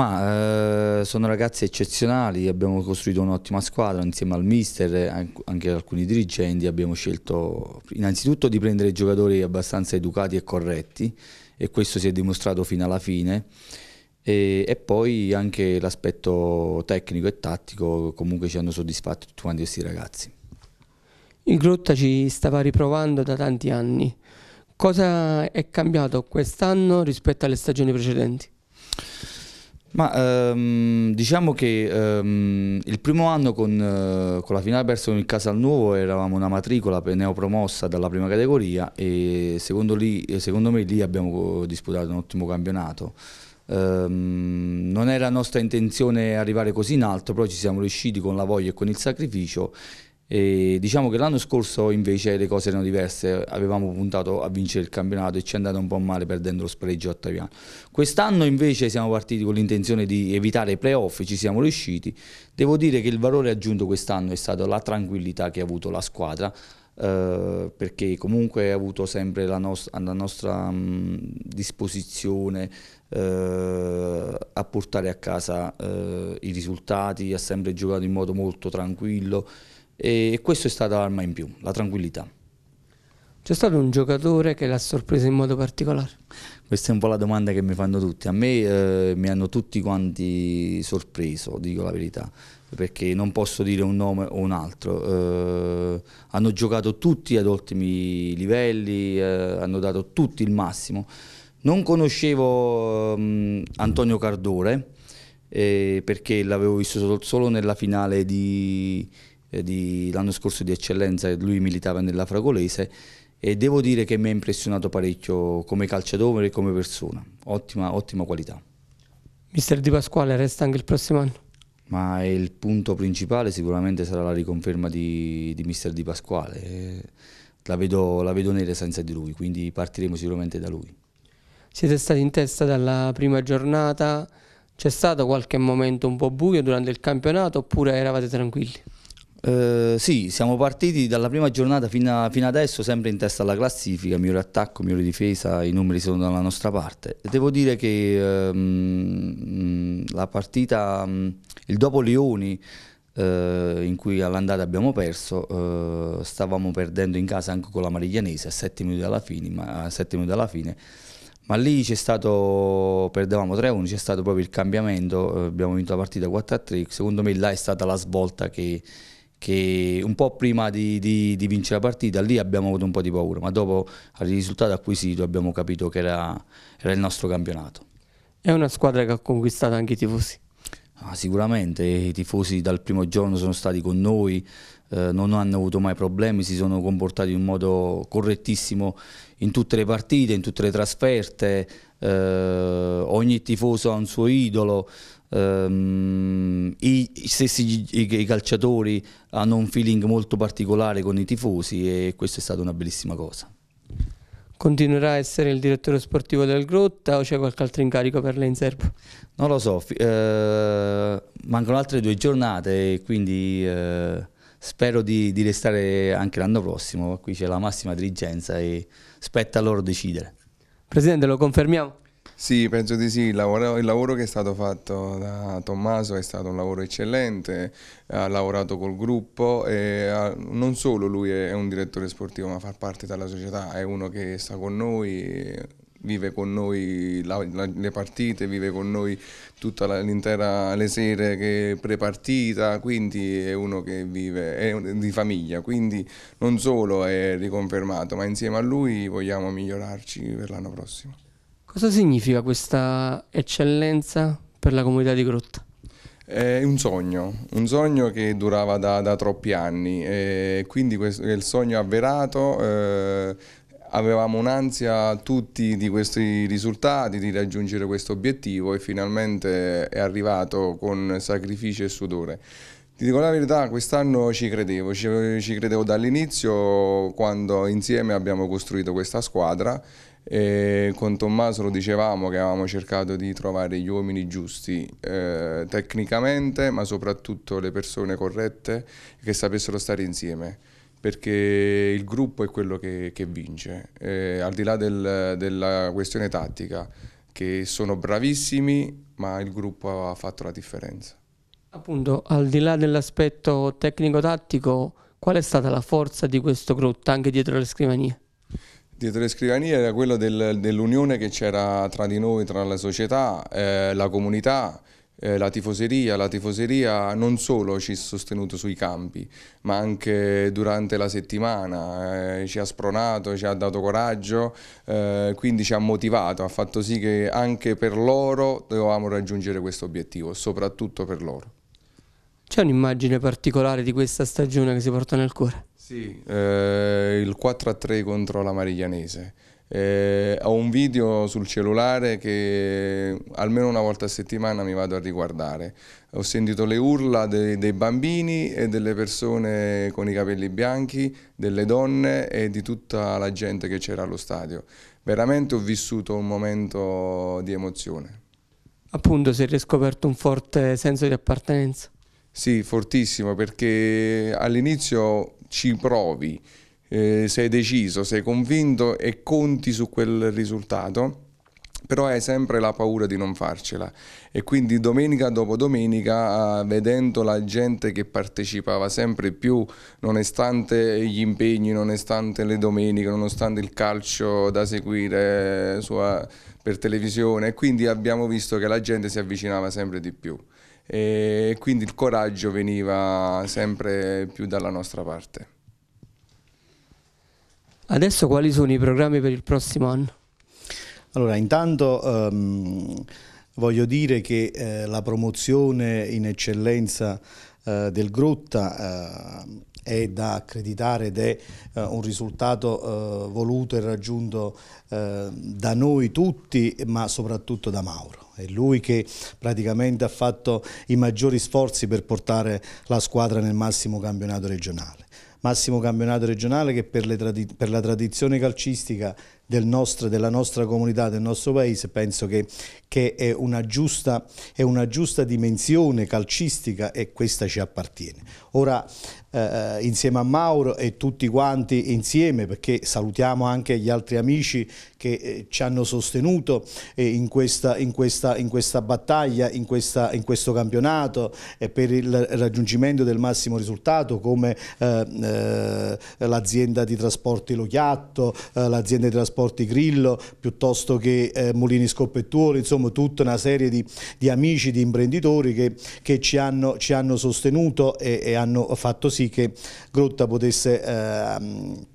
Ma eh, sono ragazzi eccezionali, abbiamo costruito un'ottima squadra insieme al mister e anche ad alcuni dirigenti. Abbiamo scelto innanzitutto di prendere giocatori abbastanza educati e corretti e questo si è dimostrato fino alla fine. E, e poi anche l'aspetto tecnico e tattico comunque ci hanno soddisfatto tutti quanti questi ragazzi. Il Grotta ci stava riprovando da tanti anni. Cosa è cambiato quest'anno rispetto alle stagioni precedenti? Ma ehm, diciamo che ehm, il primo anno con, eh, con la finale persa con il Casalnuovo eravamo una matricola neopromossa dalla prima categoria e secondo, lì, secondo me lì abbiamo disputato un ottimo campionato. Um, non era nostra intenzione arrivare così in alto, però ci siamo riusciti con la voglia e con il sacrificio e diciamo che l'anno scorso invece le cose erano diverse, avevamo puntato a vincere il campionato e ci è andato un po' male perdendo lo spareggio a Ottaviano. Quest'anno invece siamo partiti con l'intenzione di evitare i playoff, ci siamo riusciti. Devo dire che il valore aggiunto quest'anno è stata la tranquillità che ha avuto la squadra, eh, perché comunque ha avuto sempre la, nostra, la nostra mh, mm, disposizione eh, a portare a casa eh, i risultati, ha sempre giocato in modo molto tranquillo e questo è stata l'arma in più, la tranquillità. C'è stato un giocatore che l'ha sorpreso in modo particolare? Questa è un po' la domanda che mi fanno tutti. A me eh, mi hanno tutti quanti sorpreso, dico la verità, perché non posso dire un nome o un altro. Eh, hanno giocato tutti ad ottimi livelli, eh, hanno dato tutti il massimo. Non conoscevo ehm, Antonio Cardore eh, perché l'avevo visto solo nella finale di, eh, di, l'anno scorso di eccellenza, lui militava nella Fragolese e devo dire che mi ha impressionato parecchio come calciatore e come persona, ottima, ottima qualità. Mister Di Pasquale resta anche il prossimo anno? Ma il punto principale sicuramente sarà la riconferma di, di mister Di Pasquale, la vedo, la vedo nera senza di lui, quindi partiremo sicuramente da lui. Siete stati in testa dalla prima giornata, c'è stato qualche momento un po' buio durante il campionato oppure eravate tranquilli? Eh, sì, siamo partiti dalla prima giornata fino, a, fino, adesso sempre in testa alla classifica, migliore attacco, migliore difesa, i numeri sono dalla nostra parte. Devo dire che ehm, la partita, il dopo Leoni, eh, in cui all'andata abbiamo perso, eh, stavamo perdendo in casa anche con la Mariglianese a 7 minuti dalla fine, ma, minuti alla fine, ma lì c'è stato, perdevamo 3-1, c'è stato proprio il cambiamento, eh, abbiamo vinto la partita 4-3, secondo me là è stata la svolta che che un po' prima di, di, di, vincere la partita lì abbiamo avuto un po' di paura, ma dopo il risultato acquisito abbiamo capito che era, era il nostro campionato. È una squadra che ha conquistato anche i tifosi. Ah, sicuramente, i tifosi dal primo giorno sono stati con noi, eh, non hanno avuto mai problemi, si sono comportati in modo correttissimo in tutte le partite, in tutte le trasferte, eh, ogni tifoso ha un suo idolo, Um, i, stessi i, i calciatori hanno un feeling molto particolare con i tifosi e questa è stata una bellissima cosa. Continuerà a essere il direttore sportivo del Grotta o c'è qualche altro incarico per lei in Serbo? Non lo so, eh, mancano altre due giornate e quindi eh, spero di, di, restare anche l'anno prossimo, qui c'è la massima dirigenza e spetta a loro decidere. Presidente, lo confermiamo? Sì, penso di sì, il lavoro, il lavoro, che è stato fatto da Tommaso è stato un lavoro eccellente, ha lavorato col gruppo e ha, non solo lui è un direttore sportivo ma fa parte della società, è uno che sta con noi, vive con noi la, la, le partite, vive con noi tutta l'intera le sere che prepartita, quindi è uno che vive è di famiglia, quindi non solo è riconfermato, ma insieme a lui vogliamo migliorarci per l'anno prossimo. Cosa significa questa eccellenza per la comunità di Grotta? È un sogno, un sogno che durava da, da troppi anni e quindi questo, il sogno avverato eh, avevamo un'ansia tutti di questi risultati, di raggiungere questo obiettivo e finalmente è arrivato con sacrificio e sudore. Ti dico la verità, quest'anno ci credevo, ci, ci credevo dall'inizio quando insieme abbiamo costruito questa squadra e con Tommaso lo dicevamo che avevamo cercato di trovare gli uomini giusti eh, tecnicamente, ma soprattutto le persone corrette che sapessero stare insieme perché il gruppo è quello che, che vince, eh, al di là del, della questione tattica, che sono bravissimi, ma il gruppo ha fatto la differenza. Appunto, al di là dell'aspetto tecnico-tattico, qual è stata la forza di questo gruppo anche dietro le scrivanie? Dietro le scrivanie era quello del, dell'unione che c'era tra di noi, tra la società, eh, la comunità, eh, la tifoseria. La tifoseria non solo ci ha sostenuto sui campi, ma anche durante la settimana, eh, ci ha spronato, ci ha dato coraggio, eh, quindi ci ha motivato, ha fatto sì che anche per loro dovevamo raggiungere questo obiettivo, soprattutto per loro. C'è un'immagine particolare di questa stagione che si porta nel cuore? Sì, eh, il 4-3 a contro la Mariglianese. Eh, ho un video sul cellulare che almeno una volta a settimana mi vado a riguardare. Ho sentito le urla dei, dei bambini e delle persone con i capelli bianchi, delle donne e di tutta la gente che c'era allo stadio. Veramente ho vissuto un momento di emozione. Appunto, si è riscoperto un forte senso di appartenenza. Sì, fortissimo, perché all'inizio ci provi, eh, sei deciso, sei convinto e conti su quel risultato, però hai sempre la paura di non farcela e quindi domenica dopo domenica eh, vedendo la gente che partecipava sempre più nonostante gli impegni, nonostante le domeniche, nonostante il calcio da seguire eh, sua, per televisione quindi abbiamo visto che la gente si avvicinava sempre di più e quindi il coraggio veniva sempre più dalla nostra parte. Adesso quali sono i programmi per il prossimo anno? Allora, intanto um, voglio dire che eh, la promozione in eccellenza eh, del Grotta eh, è da accreditare ed è eh, un risultato eh, voluto e raggiunto eh, da noi tutti, ma soprattutto da Mauro è lui che praticamente ha fatto i maggiori sforzi per portare la squadra nel massimo campionato regionale. Massimo campionato regionale che per, per la tradizione calcistica del nostro, della nostra comunità, del nostro paese, penso che, che è, una giusta, è, una giusta, dimensione calcistica e questa ci appartiene. Ora eh, insieme a Mauro e tutti quanti insieme, perché salutiamo anche gli altri amici che eh, ci hanno sostenuto eh, in, questa, in, questa, in, questa, battaglia, in, questa, in questo campionato per il raggiungimento del massimo risultato come eh, eh, l'azienda di trasporti Lo Chiatto, eh, l'azienda di trasporti Trasporti Grillo, piuttosto che eh, Molini Scoppettuoli, insomma tutta una serie di, di amici, di imprenditori che, che ci, hanno, ci, hanno, sostenuto e, e, hanno fatto sì che Grotta potesse... Eh,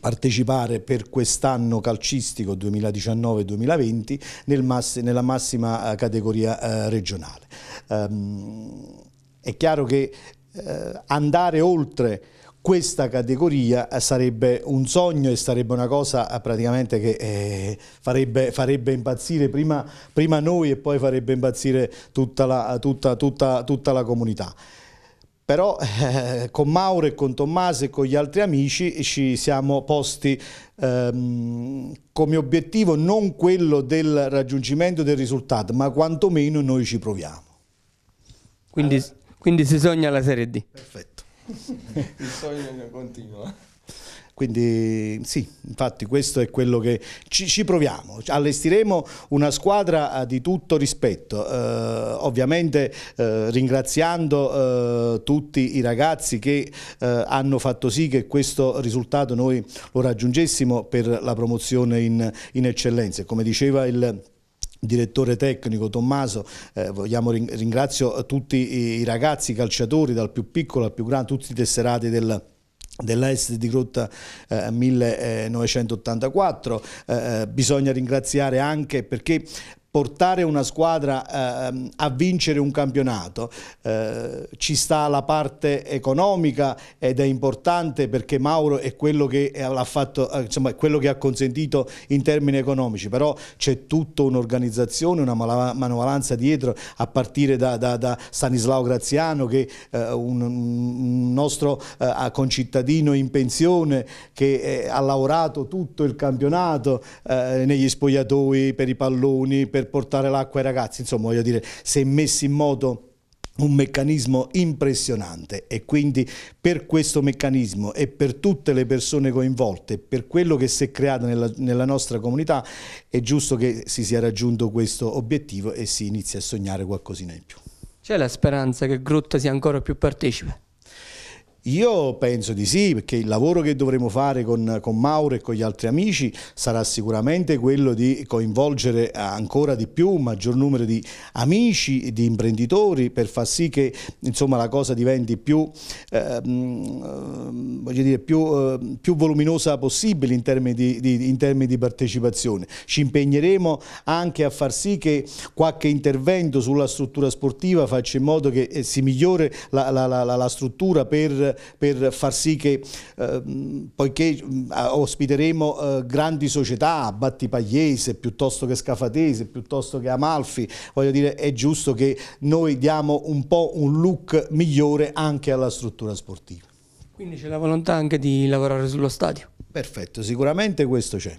partecipare per quest'anno calcistico 2019-2020 nel massi, nella massima eh, categoria eh, regionale. Um, è chiaro che eh, andare oltre questa categoria eh, sarebbe un sogno e sarebbe una cosa eh, praticamente che eh, farebbe, farebbe, impazzire prima, prima, noi e poi farebbe impazzire tutta la, tutta, tutta, tutta la comunità però eh, con Mauro e con Tommaso e con gli altri amici ci siamo posti ehm, come obiettivo non quello del raggiungimento del risultato, ma quantomeno noi ci proviamo. Quindi, allora. quindi si sogna la Serie D. Perfetto. il sogno continua. Quindi sì, infatti questo è quello che ci, ci proviamo, allestiremo una squadra eh, di tutto rispetto, eh, ovviamente eh, ringraziando eh, tutti i ragazzi che eh, hanno fatto sì che questo risultato noi lo raggiungessimo per la promozione in, in eccellenza. Come diceva il direttore tecnico Tommaso, eh, vogliamo, ringrazio tutti i ragazzi i calciatori dal più piccolo al più grande, tutti i tesserati del dell'est di Grotta eh, 1984 eh, eh, bisogna ringraziare anche perché portare una squadra eh, a vincere un campionato eh, ci sta la parte economica ed è importante perché Mauro è quello che ha, fatto, eh, insomma, quello che ha consentito in termini economici, però c'è tutta un'organizzazione, una manovalanza dietro a partire da, da, da Stanislao Graziano che è eh, un, un, nostro eh, concittadino in pensione che ha lavorato tutto il campionato negli spogliatoi, per i palloni, per per portare l'acqua ai ragazzi, insomma voglio dire, si è messo in moto un meccanismo impressionante e quindi per questo meccanismo e per tutte le persone coinvolte, per quello che si è creato nella, nella, nostra comunità, è giusto che si sia raggiunto questo obiettivo e si inizi a sognare qualcosina in più. C'è la speranza che Grutta sia ancora più partecipe? Io penso di sì, perché il lavoro che dovremo fare con, con Mauro e con gli altri amici sarà sicuramente quello di coinvolgere ancora di più un maggior numero di amici, di imprenditori, per far sì che insomma, la cosa diventi più, eh, dire, più, eh, più, voluminosa possibile in termini di, di, in termini di partecipazione. Ci impegneremo anche a far sì che qualche intervento sulla struttura sportiva faccia in modo che eh, si migliori la, la, la, la struttura per per far sì che, eh, poiché ospiteremo eh, grandi società, Battipagliese piuttosto che Scafatese, piuttosto che Amalfi, voglio dire è giusto che noi diamo un po' un look migliore anche alla struttura sportiva. Quindi c'è la volontà anche di lavorare sullo stadio? Perfetto, sicuramente questo c'è.